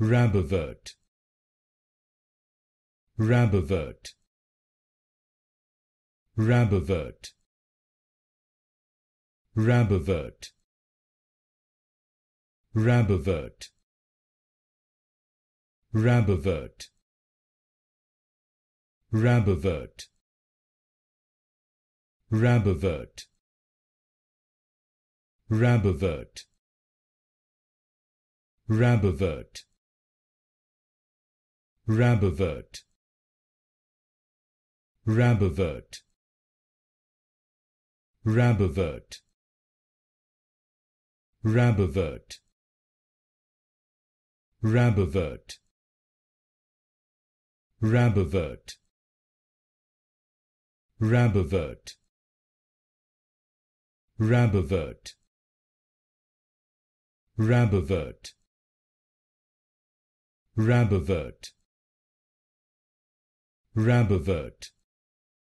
Rabivert Rabivert Rabivert Rabivert Rabivert Rabivert Rabivert Rabivert Rabivert Rabivert Rabivert Rabivert Rabivert Rabivert Rabivert Rabivert Rabivert Rabivert Rabivert Rabivert Raboverт